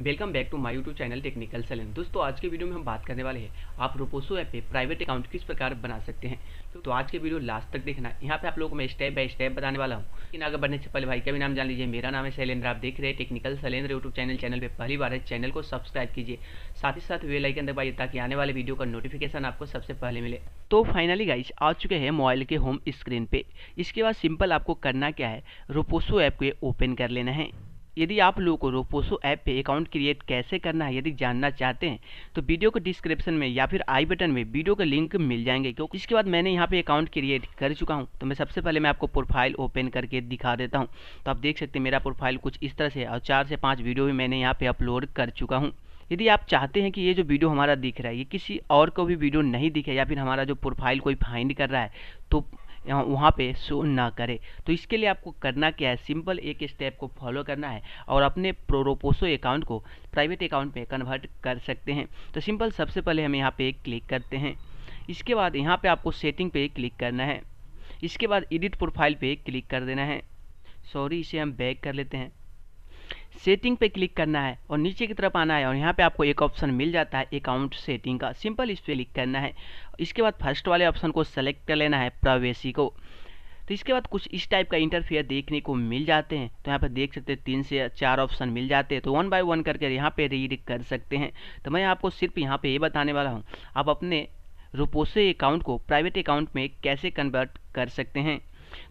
welcome back to my YouTube channel technical सेलन दोस्तों आज के वीडियो में हम बात करने वाले हैं आप रोपोसो ऐप पे प्राइवेट अकाउंट किस प्रकार बना सकते हैं तो आज के वीडियो लास्ट तक देखना यहाँ पे आप लोगों को मैं स्टेप बाय स्टेप बताने वाला हूँ लेकिन आगे बढ़ने से पहले भाई का भी नाम जान लीजिए मेरा नाम है शैलेंद्र आप देख रहे हैं technical Shailendra YouTube channel channel पर पहली बार है चैनल को सब्सक्राइब कीजिए साथ ही साथ वेल आइकन दबाइए ताकि आने वाले वीडियो का नोटिफिकेशन आपको सबसे पहले मिले तो फाइनली गाइस आ चुके हैं मोबाइल के होम स्क्रीन पे इसके बाद सिंपल आपको करना क्या है रोपोसो ऐप को ओपन कर लेना है यदि आप लोगों को रोपोसो ऐप पे अकाउंट क्रिएट कैसे करना है यदि जानना चाहते हैं तो वीडियो को डिस्क्रिप्शन में या फिर आई बटन में वीडियो का लिंक मिल जाएंगे क्योंकि इसके बाद मैंने यहाँ पे अकाउंट क्रिएट कर चुका हूँ तो मैं सबसे पहले मैं आपको प्रोफाइल ओपन करके दिखा देता हूँ तो आप देख सकते हैं मेरा प्रोफाइल कुछ इस तरह से और चार से पाँच वीडियो भी मैंने यहाँ पर अपलोड कर चुका हूँ यदि आप चाहते हैं कि ये जो वीडियो हमारा दिख रहा है ये किसी और को भी वीडियो नहीं दिखे या फिर हमारा जो प्रोफाइल कोई फाइंड कर रहा है तो वहाँ पे शो ना करे तो इसके लिए आपको करना क्या है सिंपल एक स्टेप को फॉलो करना है और अपने प्रोरोपोसो अकाउंट को प्राइवेट अकाउंट में कन्वर्ट कर सकते हैं तो सिंपल सबसे पहले हम यहाँ पे क्लिक करते हैं इसके बाद यहाँ पे आपको सेटिंग पे क्लिक करना है इसके बाद एडिट प्रोफाइल पे क्लिक कर देना है सॉरी इसे हम बैक कर लेते हैं सेटिंग पे क्लिक करना है और नीचे की तरफ आना है और यहाँ पे आपको एक ऑप्शन मिल जाता है अकाउंट सेटिंग का सिंपल इस पर क्लिक करना है इसके बाद फर्स्ट वाले ऑप्शन को सेलेक्ट कर लेना है प्रवेशी को तो इसके बाद कुछ इस टाइप का इंटरफेयर देखने को मिल जाते हैं तो यहाँ पर देख सकते हैं तीन से चार ऑप्शन मिल जाते हैं तो वन बाय वन करके यहाँ पे रीड कर सकते हैं तो मैं आपको सिर्फ यहाँ पे ये यह बताने वाला हूँ आप अपने रुपोसे अकाउंट को प्राइवेट अकाउंट में कैसे कन्वर्ट कर सकते हैं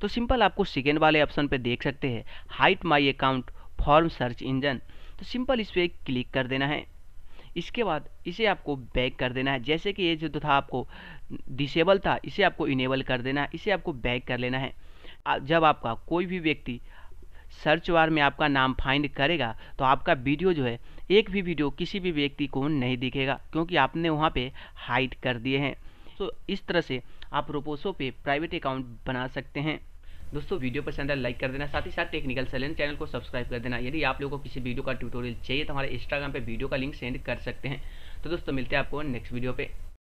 तो सिंपल आपको सेकेंड वाले ऑप्शन पे देख सकते हैं hide my account from search engine तो सिंपल इस पर क्लिक कर देना है इसके बाद इसे आपको बैक कर देना है जैसे कि ये जो था आपको डिसेबल था इसे आपको इनेबल कर देना है इसे आपको बैक कर लेना है जब आपका कोई भी व्यक्ति सर्च बार में आपका नाम फाइंड करेगा तो आपका वीडियो जो है एक भी वीडियो किसी भी व्यक्ति को नहीं दिखेगा क्योंकि आपने वहाँ पे हाइड कर दिए हैं तो इस तरह से आप रोपोसो पे प्राइवेट अकाउंट बना सकते हैं दोस्तों वीडियो पसंद है लाइक कर देना साथ ही साथ टेक्निकल सैलन चैनल को सब्सक्राइब कर देना यदि आप लोगों को किसी वीडियो का ट्यूटोरियल चाहिए तो हमारे इंस्टाग्राम पर वीडियो का लिंक सेंड कर सकते हैं तो दोस्तों मिलते हैं आपको नेक्स्ट वीडियो पर